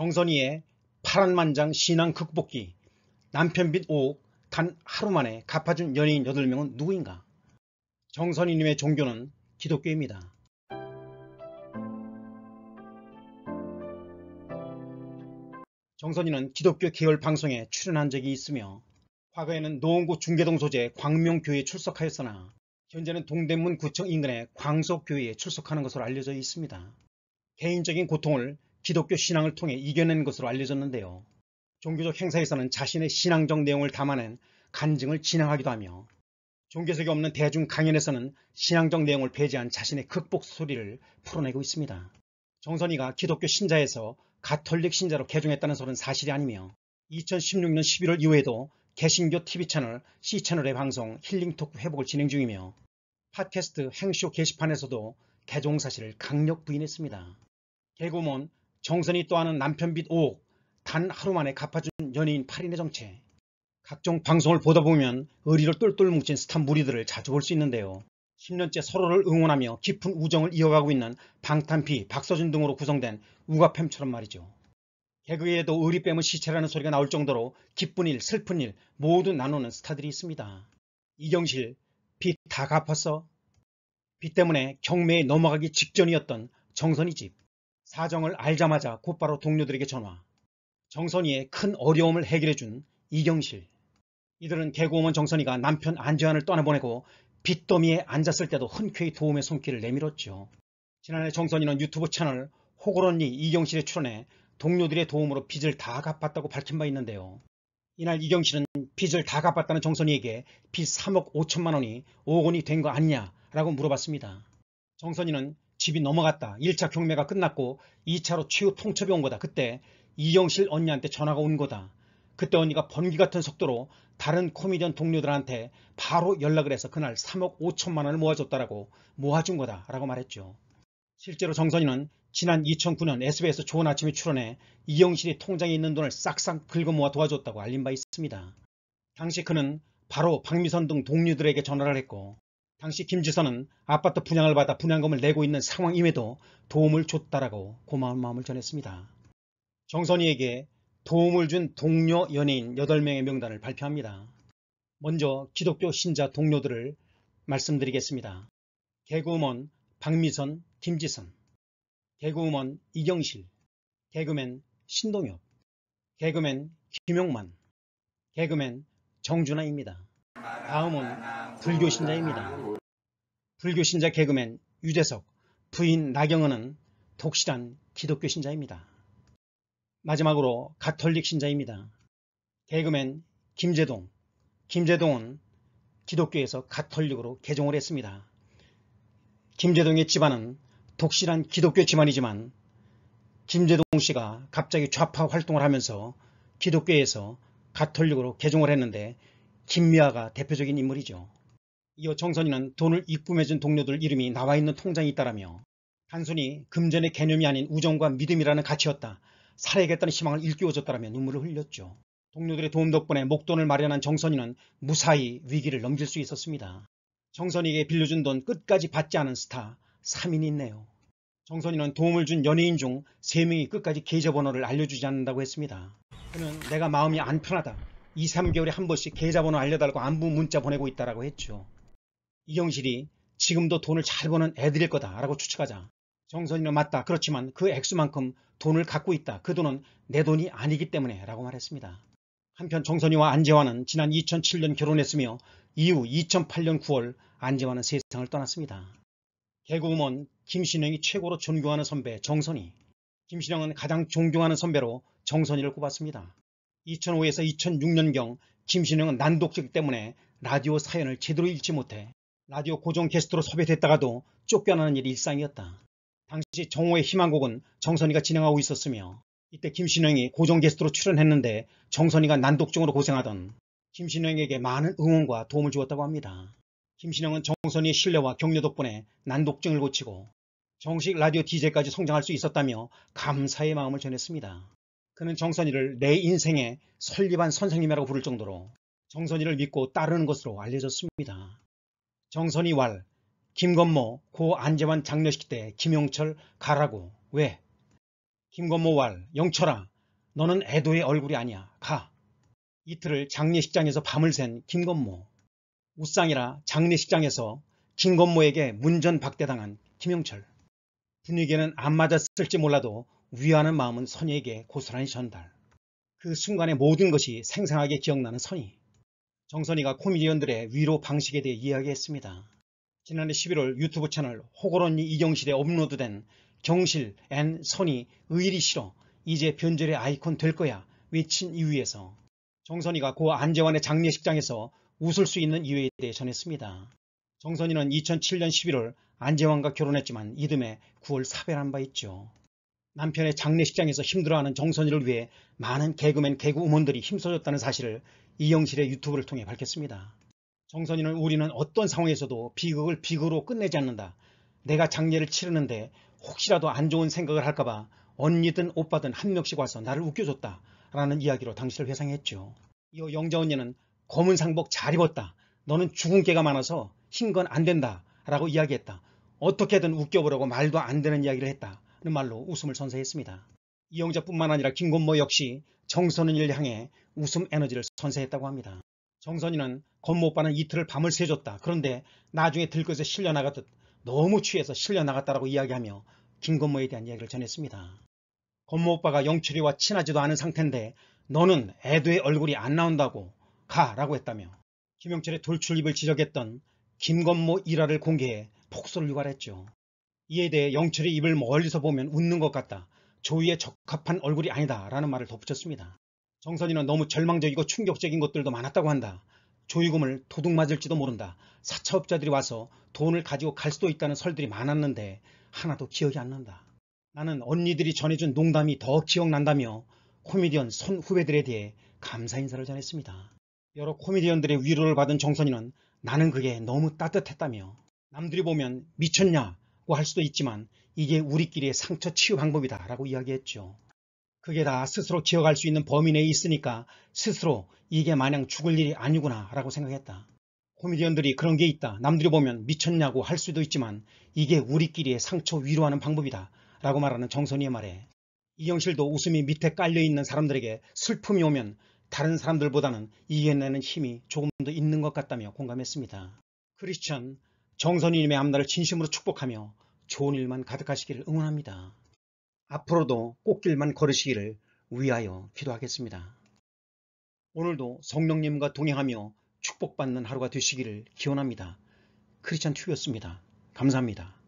정선이의 파란만장 신앙 극복기 남편 빚 5억 단 하루 만에 갚아준 연예인 8명은 누구인가? 정선이님의 종교는 기독교입니다. 정선이는 기독교 계열 방송에 출연한 적이 있으며 과거에는 노원구 중계동 소재 광명교회에 출석하였으나 현재는 동대문 구청 인근의 광석교회에 출석하는 것으로 알려져 있습니다. 개인적인 고통을 기독교 신앙을 통해 이겨낸 것으로 알려졌는데요. 종교적 행사에서는 자신의 신앙적 내용을 담아낸 간증을 진행하기도 하며 종교석이 없는 대중 강연에서는 신앙적 내용을 배제한 자신의 극복 소리를 풀어내고 있습니다. 정선이가 기독교 신자에서 가톨릭 신자로 개종했다는 소리는 사실이 아니며 2016년 11월 이후에도 개신교 TV 채널 C채널의 방송 힐링토크 회복을 진행 중이며 팟캐스트 행쇼 게시판에서도 개종 사실을 강력 부인했습니다. 개고몬 정선이 또하는 남편 빚 5억, 단 하루 만에 갚아준 연예인 8인의 정체. 각종 방송을 보다 보면 의리를 똘똘 뭉친 스타 무리들을 자주 볼 수 있는데요. 10년째 서로를 응원하며 깊은 우정을 이어가고 있는 방탄피, 박서준 등으로 구성된 우가팸처럼 말이죠. 개그에도 의리 빼면 시체라는 소리가 나올 정도로 기쁜 일, 슬픈 일 모두 나누는 스타들이 있습니다. 이경실, 빚 다 갚았어? 빚 때문에 경매에 넘어가기 직전이었던 정선이 집. 사정을 알자마자 곧바로 동료들에게 전화. 정선이의 큰 어려움을 해결해준 이경실. 이들은 개그우먼 정선이가 남편 안재환을 떠나보내고 빚더미에 앉았을 때도 흔쾌히 도움의 손길을 내밀었죠. 지난해 정선이는 유튜브 채널 호걸언니 이경실에 출연해 동료들의 도움으로 빚을 다 갚았다고 밝힌 바 있는데요. 이날 이경실은 빚을 다 갚았다는 정선이에게 빚 3억 5천만 원이 5억 원이 된 거 아니냐라고 물어봤습니다. 정선이는 집이 넘어갔다. 1차 경매가 끝났고 2차로 최후 통첩이 온 거다. 그때 이영실 언니한테 전화가 온 거다. 그때 언니가 번기 같은 속도로 다른 코미디언 동료들한테 바로 연락을 해서 그날 3억 5천만 원을 모아줬다라고 모아준 거다 라고 말했죠. 실제로 정선이는 지난 2009년 SBS 좋은 아침에 출연해 이영실이 통장에 있는 돈을 싹싹 긁어모아 도와줬다고 알린 바 있습니다. 당시 그는 바로 박미선 등 동료들에게 전화를 했고 당시 김 지사는 아파트 분양을 받아 분양금을 내고 있는 상황임에도 도움을 줬다라고 고마운 마음을 전했습니다. 정선이에게 도움을 준 동료 연예인 8명의 명단을 발표합니다. 먼저 기독교 신자 동료들을 말씀드리겠습니다. 개그우먼 박미선, 김지선 개그우먼 이경실 개그맨 신동엽 개그맨 김용만 개그맨 정준하입니다. 다음은 불교신자입니다. 불교 신자 개그맨 유재석, 부인 나경은은 독실한 기독교 신자입니다. 마지막으로 가톨릭 신자입니다. 개그맨 김재동, 김재동은 기독교에서 가톨릭으로 개종을 했습니다. 김재동의 집안은 독실한 기독교 집안이지만 김재동 씨가 갑자기 좌파 활동을 하면서 기독교에서 가톨릭으로 개종을 했는데 김미아가 대표적인 인물이죠. 이어 정선이는 돈을 입금해준 동료들 이름이 나와 있는 통장이 있다라며 단순히 금전의 개념이 아닌 우정과 믿음이라는 가치였다. 살아야겠다는 희망을 일깨워줬다라며 눈물을 흘렸죠. 동료들의 도움 덕분에 목돈을 마련한 정선이는 무사히 위기를 넘길 수 있었습니다. 정선이에게 빌려준 돈 끝까지 받지 않은 스타 3인 있네요. 정선이는 도움을 준 연예인 중 3명이 끝까지 계좌번호를 알려주지 않는다고 했습니다. 그는 내가 마음이 안 편하다. 2, 3개월에 한 번씩 계좌번호 알려달라고 안부 문자 보내고 있다라고 했죠. 이경실이 지금도 돈을 잘 버는 애들일 거다라고 추측하자 정선이는 맞다. 그렇지만 그 액수만큼 돈을 갖고 있다. 그 돈은 내 돈이 아니기 때문에 라고 말했습니다. 한편 정선이와 안재환은 지난 2007년 결혼했으며 이후 2008년 9월 안재환은 세상을 떠났습니다. 개그우먼 김신영이 최고로 존경하는 선배 정선이 김신영은 가장 존경하는 선배로 정선이를 꼽았습니다. 2005에서 2006년경 김신영은 난독적 때문에 라디오 사연을 제대로 읽지 못해 라디오 고정 게스트로 섭외됐다가도 쫓겨나는 일이 일상이었다. 당시 정호의 희망곡은 정선이가 진행하고 있었으며 이때 김신영이 고정 게스트로 출연했는데 정선이가 난독증으로 고생하던 김신영에게 많은 응원과 도움을 주었다고 합니다. 김신영은 정선이의 신뢰와 격려 덕분에 난독증을 고치고 정식 라디오 DJ까지 성장할 수 있었다며 감사의 마음을 전했습니다. 그는 정선이를 내 인생의 설립한 선생님이라고 부를 정도로 정선이를 믿고 따르는 것으로 알려졌습니다. 정선이 왈, 김건모, 고 안재환 장례식 때 김용철 가라고. 왜? 김건모 왈, 영철아, 너는 애도의 얼굴이 아니야. 가. 이틀을 장례식장에서 밤을 샌 김건모. 우상이라 장례식장에서 김건모에게 문전박대당한 김용철. 분위기는 안 맞았을지 몰라도 위하는 마음은 선희에게 고스란히 전달. 그 순간의 모든 것이 생생하게 기억나는 선희. 정선이가 코미디언들의 위로 방식에 대해 이야기했습니다. 지난해 11월 유튜브 채널 호거론니 이경실에 업로드된 경실 앤 선이 의리 싫어 이제 변절의 아이콘 될 거야 외친 이유에서 정선이가 고 안재환의 장례식장에서 웃을 수 있는 이유에 대해 전했습니다. 정선이는 2007년 11월 안재환과 결혼했지만 이듬해 9월 사별한 바 있죠. 남편의 장례식장에서 힘들어하는 정선이를 위해 많은 개그맨 개그 우먼들이 힘써줬다는 사실을 이영실의 유튜브를 통해 밝혔습니다. 정선이는 우리는 어떤 상황에서도 비극을 비극으로 끝내지 않는다. 내가 장례를 치르는데 혹시라도 안 좋은 생각을 할까봐 언니든 오빠든 한 명씩 와서 나를 웃겨줬다 라는 이야기로 당시를 회상했죠. 이어 영자 언니는 검은 상복 잘 입었다. 너는 죽은 개가 많아서 흰 건 안 된다 라고 이야기했다. 어떻게든 웃겨보라고 말도 안 되는 이야기를 했다. 하는 말로 웃음을 선사했습니다. 이영자뿐만 아니라 김건모 역시 정선은이 향해 웃음 에너지를 선사했다고 합니다. 정선이는 건모 오빠는 이틀을 밤을 새줬다. 그런데 나중에 들것에 실려나갔듯 너무 취해서 실려나갔다라고 이야기하며 김건모에 대한 이야기를 전했습니다. 건모 오빠가 영철이와 친하지도 않은 상태인데 너는 애도의 얼굴이 안 나온다고 가라고 했다며 김영철의 돌출입을 지적했던 김건모 일화를 공개해 폭소를 유발했죠. 이에 대해 영철이 입을 멀리서 보면 웃는 것 같다. 조이의 적합한 얼굴이 아니다. 라는 말을 덧붙였습니다. 정선이는 너무 절망적이고 충격적인 것들도 많았다고 한다. 조이금을 도둑맞을지도 모른다. 사채업자들이 와서 돈을 가지고 갈 수도 있다는 설들이 많았는데 하나도 기억이 안 난다. 나는 언니들이 전해준 농담이 더 기억난다며 코미디언 손 후배들에 대해 감사 인사를 전했습니다. 여러 코미디언들의 위로를 받은 정선이는 나는 그게 너무 따뜻했다며 남들이 보면 미쳤냐 있고 할 수도 있지만 이게 우리끼리의 상처 치유 방법이다라고 이야기했죠. 그게 다 스스로 기억할 수 있는 범위 내에 있으니까 스스로 이게 마냥 죽을 일이 아니구나 라고 생각했다. 코미디언들이 그런 게 있다. 남들이 보면 미쳤냐고 할 수도 있지만 이게 우리끼리의 상처 위로하는 방법이다 라고 말하는 정선이의 말에 이영실도 웃음이 밑에 깔려있는 사람들에게 슬픔이 오면 다른 사람들보다는 이겨내는 힘이 조금 더 있는 것 같다며 공감했습니다. 크리스천 정선이님의 앞날을 진심으로 축복하며 좋은 일만 가득하시기를 응원합니다. 앞으로도 꽃길만 걸으시기를 위하여 기도하겠습니다. 오늘도 성령님과 동행하며 축복받는 하루가 되시기를 기원합니다. 크리스찬 튜브였습니다. 감사합니다.